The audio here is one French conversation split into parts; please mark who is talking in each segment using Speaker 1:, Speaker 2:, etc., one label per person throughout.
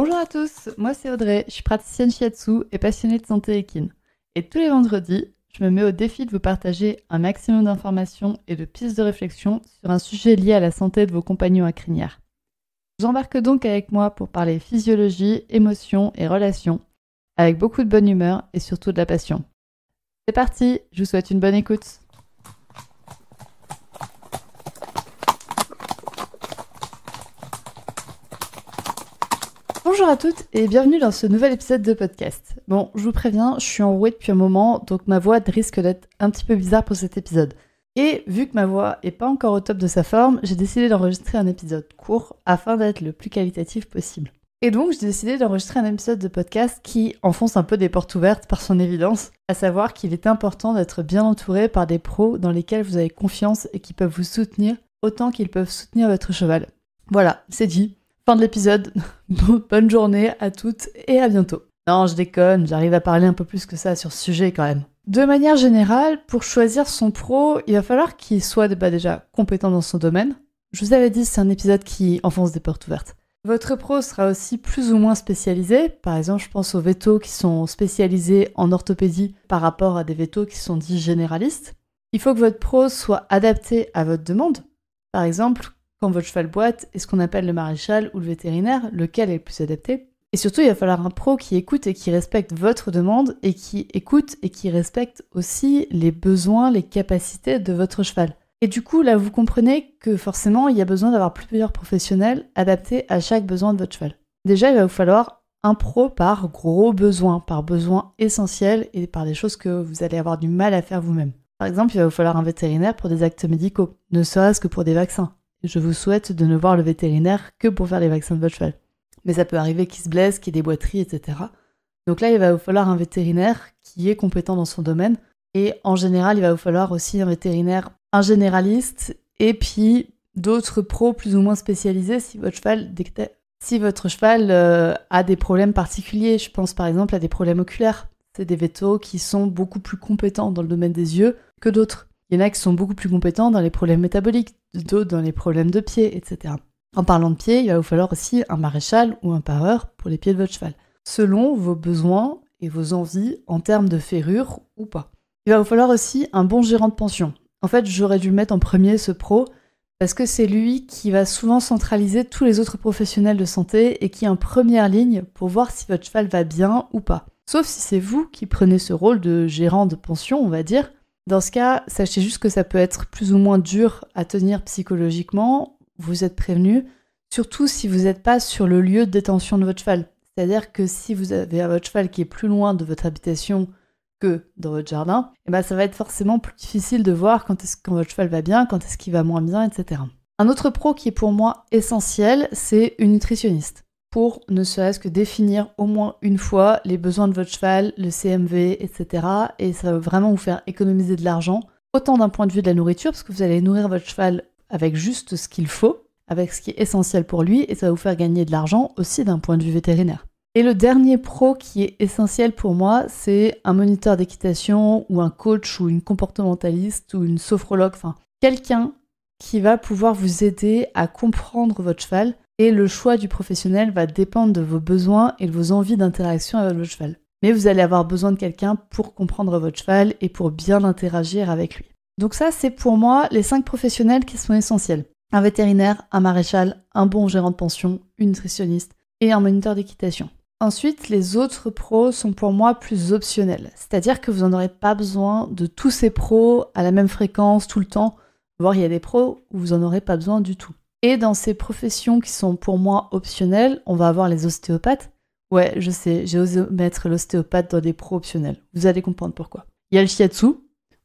Speaker 1: Bonjour à tous, moi c'est Audrey, je suis praticienne shiatsu et passionnée de santé équine. Et tous les vendredis, je me mets au défi de vous partager un maximum d'informations et de pistes de réflexion sur un sujet lié à la santé de vos compagnons à crinière. vous embarquez donc avec moi pour parler physiologie, émotion et relations, avec beaucoup de bonne humeur et surtout de la passion. C'est parti, je vous souhaite une bonne écoute. Bonjour à toutes et bienvenue dans ce nouvel épisode de podcast. Bon, je vous préviens, je suis en depuis un moment, donc ma voix risque d'être un petit peu bizarre pour cet épisode. Et vu que ma voix est pas encore au top de sa forme, j'ai décidé d'enregistrer un épisode court afin d'être le plus qualitatif possible. Et donc j'ai décidé d'enregistrer un épisode de podcast qui enfonce un peu des portes ouvertes par son évidence, à savoir qu'il est important d'être bien entouré par des pros dans lesquels vous avez confiance et qui peuvent vous soutenir autant qu'ils peuvent soutenir votre cheval. Voilà, c'est dit, Fin de l'épisode. Bonne journée à toutes et à bientôt. Non, je déconne, j'arrive à parler un peu plus que ça sur ce sujet quand même. De manière générale, pour choisir son pro, il va falloir qu'il soit bah, déjà compétent dans son domaine. Je vous avais dit, c'est un épisode qui enfonce des portes ouvertes. Votre pro sera aussi plus ou moins spécialisé. Par exemple, je pense aux vétos qui sont spécialisés en orthopédie par rapport à des vétos qui sont dits généralistes. Il faut que votre pro soit adapté à votre demande. Par exemple, quand votre cheval boite, est-ce qu'on appelle le maréchal ou le vétérinaire, lequel est le plus adapté Et surtout, il va falloir un pro qui écoute et qui respecte votre demande et qui écoute et qui respecte aussi les besoins, les capacités de votre cheval. Et du coup, là, vous comprenez que forcément, il y a besoin d'avoir plusieurs professionnels adaptés à chaque besoin de votre cheval. Déjà, il va vous falloir un pro par gros besoin, par besoin essentiel et par des choses que vous allez avoir du mal à faire vous-même. Par exemple, il va vous falloir un vétérinaire pour des actes médicaux, ne serait-ce que pour des vaccins je vous souhaite de ne voir le vétérinaire que pour faire les vaccins de votre cheval. Mais ça peut arriver qu'il se blesse, qu'il y ait des boiteries, etc. Donc là, il va vous falloir un vétérinaire qui est compétent dans son domaine. Et en général, il va vous falloir aussi un vétérinaire, un généraliste, et puis d'autres pros plus ou moins spécialisés si votre cheval, si votre cheval euh, a des problèmes particuliers. Je pense par exemple à des problèmes oculaires. C'est des vétos qui sont beaucoup plus compétents dans le domaine des yeux que d'autres. Il y en a qui sont beaucoup plus compétents dans les problèmes métaboliques, d'autres dans les problèmes de pied, etc. En parlant de pied, il va vous falloir aussi un maréchal ou un pareur pour les pieds de votre cheval, selon vos besoins et vos envies en termes de ferrure ou pas. Il va vous falloir aussi un bon gérant de pension. En fait, j'aurais dû mettre en premier ce pro parce que c'est lui qui va souvent centraliser tous les autres professionnels de santé et qui est en première ligne pour voir si votre cheval va bien ou pas. Sauf si c'est vous qui prenez ce rôle de gérant de pension, on va dire, dans ce cas, sachez juste que ça peut être plus ou moins dur à tenir psychologiquement, vous êtes prévenu, surtout si vous n'êtes pas sur le lieu de détention de votre cheval. C'est-à-dire que si vous avez votre cheval qui est plus loin de votre habitation que dans votre jardin, eh ben ça va être forcément plus difficile de voir quand est-ce que votre cheval va bien, quand est-ce qu'il va moins bien, etc. Un autre pro qui est pour moi essentiel, c'est une nutritionniste pour ne serait-ce que définir au moins une fois les besoins de votre cheval, le CMV, etc. Et ça va vraiment vous faire économiser de l'argent, autant d'un point de vue de la nourriture, parce que vous allez nourrir votre cheval avec juste ce qu'il faut, avec ce qui est essentiel pour lui, et ça va vous faire gagner de l'argent aussi d'un point de vue vétérinaire. Et le dernier pro qui est essentiel pour moi, c'est un moniteur d'équitation ou un coach ou une comportementaliste ou une sophrologue, enfin quelqu'un qui va pouvoir vous aider à comprendre votre cheval, et le choix du professionnel va dépendre de vos besoins et de vos envies d'interaction avec votre cheval. Mais vous allez avoir besoin de quelqu'un pour comprendre votre cheval et pour bien interagir avec lui. Donc ça, c'est pour moi les cinq professionnels qui sont essentiels. Un vétérinaire, un maréchal, un bon gérant de pension, une nutritionniste et un moniteur d'équitation. Ensuite, les autres pros sont pour moi plus optionnels, c'est-à-dire que vous n'en aurez pas besoin de tous ces pros à la même fréquence, tout le temps, voire il y a des pros où vous n'en aurez pas besoin du tout. Et dans ces professions qui sont pour moi optionnelles, on va avoir les ostéopathes. Ouais, je sais, j'ai osé mettre l'ostéopathe dans des pros optionnels. Vous allez comprendre pourquoi. Il y a le shiatsu.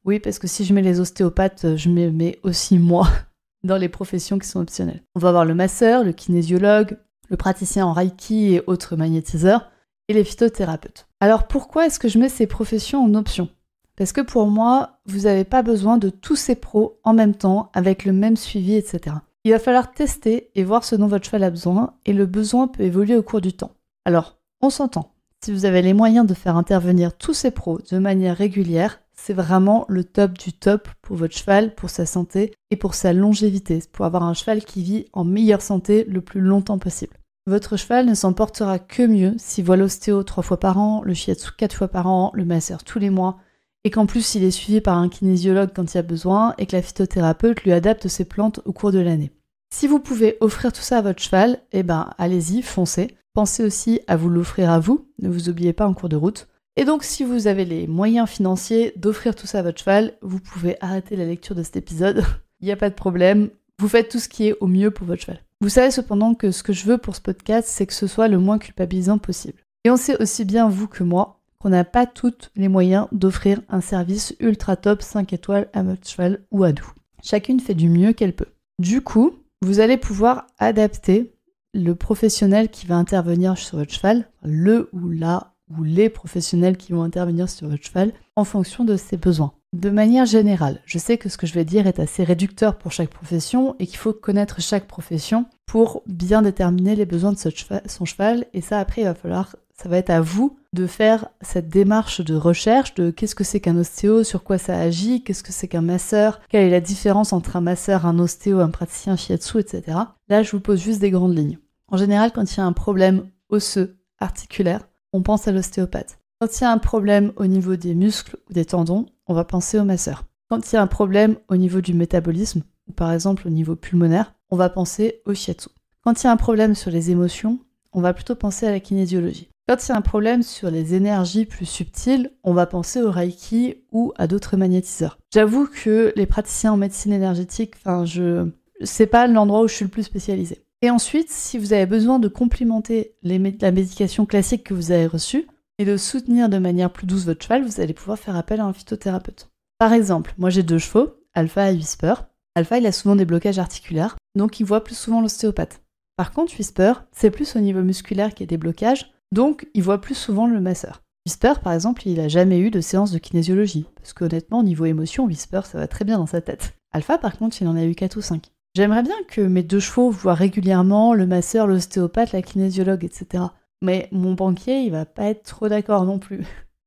Speaker 1: Oui, parce que si je mets les ostéopathes, je mets aussi moi dans les professions qui sont optionnelles. On va avoir le masseur, le kinésiologue, le praticien en reiki et autres magnétiseurs, et les phytothérapeutes. Alors pourquoi est-ce que je mets ces professions en option Parce que pour moi, vous n'avez pas besoin de tous ces pros en même temps, avec le même suivi, etc. Il va falloir tester et voir ce dont votre cheval a besoin, et le besoin peut évoluer au cours du temps. Alors, on s'entend. Si vous avez les moyens de faire intervenir tous ces pros de manière régulière, c'est vraiment le top du top pour votre cheval, pour sa santé et pour sa longévité, pour avoir un cheval qui vit en meilleure santé le plus longtemps possible. Votre cheval ne s'en portera que mieux si voit l'ostéo trois fois par an, le shiatsu quatre fois par an, le masseur tous les mois, et qu'en plus il est suivi par un kinésiologue quand il y a besoin, et que la phytothérapeute lui adapte ses plantes au cours de l'année. Si vous pouvez offrir tout ça à votre cheval, eh ben allez-y, foncez. Pensez aussi à vous l'offrir à vous, ne vous oubliez pas en cours de route. Et donc si vous avez les moyens financiers d'offrir tout ça à votre cheval, vous pouvez arrêter la lecture de cet épisode, il n'y a pas de problème, vous faites tout ce qui est au mieux pour votre cheval. Vous savez cependant que ce que je veux pour ce podcast, c'est que ce soit le moins culpabilisant possible. Et on sait aussi bien vous que moi on n'a pas toutes les moyens d'offrir un service ultra top 5 étoiles à votre cheval ou à nous. Chacune fait du mieux qu'elle peut. Du coup, vous allez pouvoir adapter le professionnel qui va intervenir sur votre cheval, le ou la ou les professionnels qui vont intervenir sur votre cheval, en fonction de ses besoins. De manière générale, je sais que ce que je vais dire est assez réducteur pour chaque profession et qu'il faut connaître chaque profession pour bien déterminer les besoins de son cheval. Et ça, après, il va falloir, ça va être à vous de faire cette démarche de recherche de qu'est-ce que c'est qu'un ostéo, sur quoi ça agit, qu'est-ce que c'est qu'un masseur, quelle est la différence entre un masseur, un ostéo, un praticien shiatsu, etc. Là, je vous pose juste des grandes lignes. En général, quand il y a un problème osseux, articulaire, on pense à l'ostéopathe. Quand il y a un problème au niveau des muscles ou des tendons, on va penser au masseur. Quand il y a un problème au niveau du métabolisme, ou par exemple au niveau pulmonaire, on va penser au shiatsu. Quand il y a un problème sur les émotions, on va plutôt penser à la kinésiologie. Quand il y a un problème sur les énergies plus subtiles, on va penser au reiki ou à d'autres magnétiseurs. J'avoue que les praticiens en médecine énergétique, enfin, je, c'est pas l'endroit où je suis le plus spécialisé. Et ensuite, si vous avez besoin de complimenter la médication classique que vous avez reçue, et de soutenir de manière plus douce votre cheval, vous allez pouvoir faire appel à un phytothérapeute. Par exemple, moi j'ai deux chevaux, Alpha et Whisper. Alpha, il a souvent des blocages articulaires, donc il voit plus souvent l'ostéopathe. Par contre, Whisper, c'est plus au niveau musculaire qu'il y a des blocages, donc il voit plus souvent le masseur. Whisper, par exemple, il n'a jamais eu de séance de kinésiologie, parce qu'honnêtement, au niveau émotion, Whisper, ça va très bien dans sa tête. Alpha, par contre, il en a eu 4 ou 5. J'aimerais bien que mes deux chevaux voient régulièrement le masseur, l'ostéopathe, la kinésiologue, etc mais mon banquier, il va pas être trop d'accord non plus.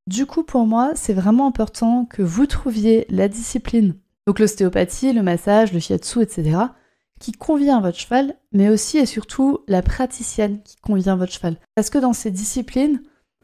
Speaker 1: Du coup, pour moi, c'est vraiment important que vous trouviez la discipline, donc l'ostéopathie, le massage, le shiatsu, etc., qui convient à votre cheval, mais aussi et surtout la praticienne qui convient à votre cheval. Parce que dans ces disciplines,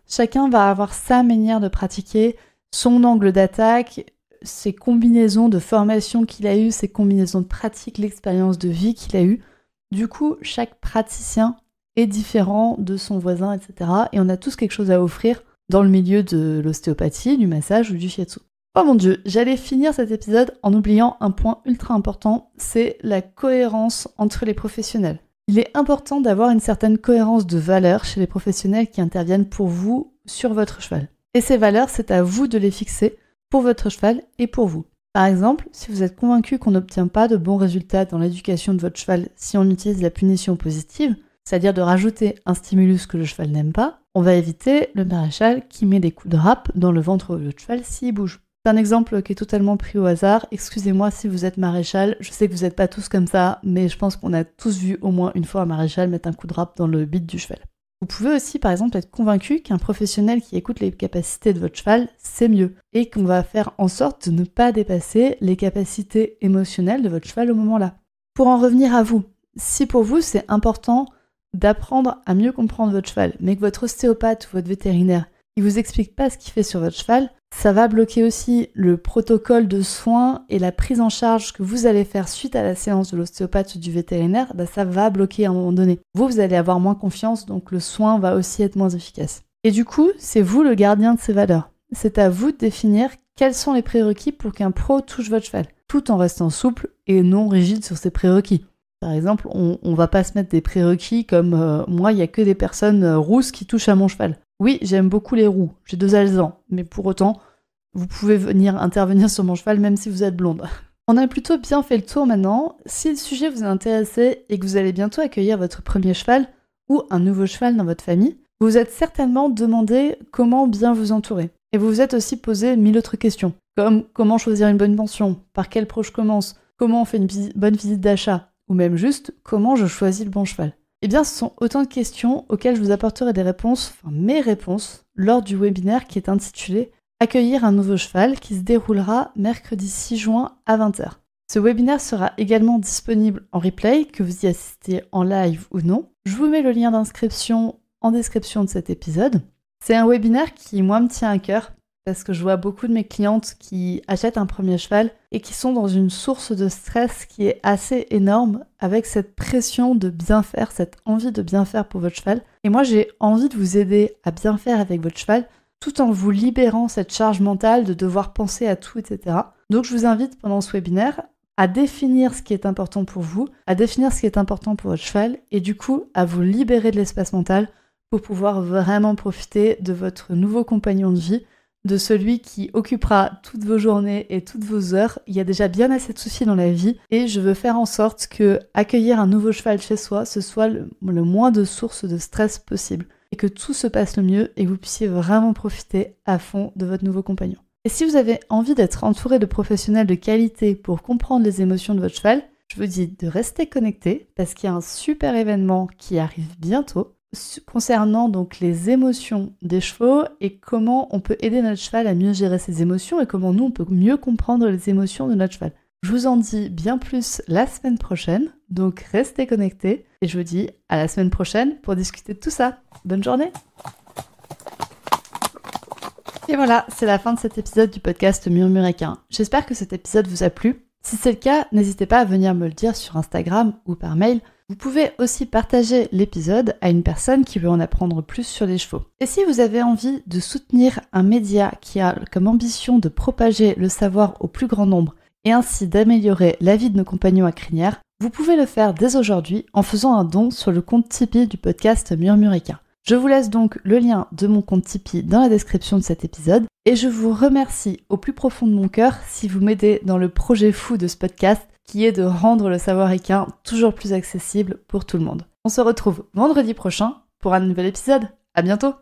Speaker 1: chacun va avoir sa manière de pratiquer, son angle d'attaque, ses combinaisons de formation qu'il a eues, ses combinaisons de pratiques, l'expérience de vie qu'il a eue. Du coup, chaque praticien est différent de son voisin, etc. Et on a tous quelque chose à offrir dans le milieu de l'ostéopathie, du massage ou du shiatsu. Oh mon dieu, j'allais finir cet épisode en oubliant un point ultra important, c'est la cohérence entre les professionnels. Il est important d'avoir une certaine cohérence de valeurs chez les professionnels qui interviennent pour vous sur votre cheval. Et ces valeurs, c'est à vous de les fixer pour votre cheval et pour vous. Par exemple, si vous êtes convaincu qu'on n'obtient pas de bons résultats dans l'éducation de votre cheval si on utilise la punition positive, c'est-à-dire de rajouter un stimulus que le cheval n'aime pas, on va éviter le maréchal qui met des coups de rap dans le ventre votre cheval s'il bouge. C'est un exemple qui est totalement pris au hasard. Excusez-moi si vous êtes maréchal, je sais que vous n'êtes pas tous comme ça, mais je pense qu'on a tous vu au moins une fois un maréchal mettre un coup de rap dans le bit du cheval. Vous pouvez aussi par exemple être convaincu qu'un professionnel qui écoute les capacités de votre cheval, c'est mieux, et qu'on va faire en sorte de ne pas dépasser les capacités émotionnelles de votre cheval au moment là. Pour en revenir à vous, si pour vous c'est important d'apprendre à mieux comprendre votre cheval, mais que votre ostéopathe ou votre vétérinaire il vous explique pas ce qu'il fait sur votre cheval, ça va bloquer aussi le protocole de soins et la prise en charge que vous allez faire suite à la séance de l'ostéopathe ou du vétérinaire, bah ça va bloquer à un moment donné. Vous, vous allez avoir moins confiance, donc le soin va aussi être moins efficace. Et du coup, c'est vous le gardien de ces valeurs. C'est à vous de définir quels sont les prérequis pour qu'un pro touche votre cheval, tout en restant souple et non rigide sur ces prérequis. Par exemple, on, ne va pas se mettre des prérequis comme euh, moi, il n'y a que des personnes euh, rousses qui touchent à mon cheval. Oui, j'aime beaucoup les roues, j'ai deux alzans, mais pour autant, vous pouvez venir intervenir sur mon cheval même si vous êtes blonde. On a plutôt bien fait le tour maintenant. Si le sujet vous a intéressé et que vous allez bientôt accueillir votre premier cheval ou un nouveau cheval dans votre famille, vous vous êtes certainement demandé comment bien vous entourer. Et vous vous êtes aussi posé mille autres questions, comme comment choisir une bonne pension, par quel proche commence, comment on fait une bonne visite d'achat, ou même juste comment je choisis le bon cheval Eh bien, ce sont autant de questions auxquelles je vous apporterai des réponses, enfin mes réponses, lors du webinaire qui est intitulé Accueillir un nouveau cheval qui se déroulera mercredi 6 juin à 20h. Ce webinaire sera également disponible en replay, que vous y assistez en live ou non. Je vous mets le lien d'inscription en description de cet épisode. C'est un webinaire qui, moi, me tient à cœur parce que je vois beaucoup de mes clientes qui achètent un premier cheval et qui sont dans une source de stress qui est assez énorme avec cette pression de bien faire, cette envie de bien faire pour votre cheval. Et moi, j'ai envie de vous aider à bien faire avec votre cheval tout en vous libérant cette charge mentale de devoir penser à tout, etc. Donc, je vous invite pendant ce webinaire à définir ce qui est important pour vous, à définir ce qui est important pour votre cheval et du coup à vous libérer de l'espace mental pour pouvoir vraiment profiter de votre nouveau compagnon de vie de celui qui occupera toutes vos journées et toutes vos heures. Il y a déjà bien assez de soucis dans la vie et je veux faire en sorte que accueillir un nouveau cheval chez soi, ce soit le, moins de sources de stress possible et que tout se passe le mieux et que vous puissiez vraiment profiter à fond de votre nouveau compagnon. Et si vous avez envie d'être entouré de professionnels de qualité pour comprendre les émotions de votre cheval, je vous dis de rester connecté parce qu'il y a un super événement qui arrive bientôt concernant donc les émotions des chevaux et comment on peut aider notre cheval à mieux gérer ses émotions et comment nous on peut mieux comprendre les émotions de notre cheval. Je vous en dis bien plus la semaine prochaine, donc restez connectés et je vous dis à la semaine prochaine pour discuter de tout ça. Bonne journée Et voilà, c'est la fin de cet épisode du podcast Murmuréquin. J'espère que cet épisode vous a plu si c'est le cas, n'hésitez pas à venir me le dire sur Instagram ou par mail. Vous pouvez aussi partager l'épisode à une personne qui veut en apprendre plus sur les chevaux. Et si vous avez envie de soutenir un média qui a comme ambition de propager le savoir au plus grand nombre et ainsi d'améliorer la vie de nos compagnons à crinière, vous pouvez le faire dès aujourd'hui en faisant un don sur le compte Tipeee du podcast Murmurica. Je vous laisse donc le lien de mon compte Tipeee dans la description de cet épisode et je vous remercie au plus profond de mon cœur si vous m'aidez dans le projet fou de ce podcast qui est de rendre le savoir équin toujours plus accessible pour tout le monde. On se retrouve vendredi prochain pour un nouvel épisode. À bientôt!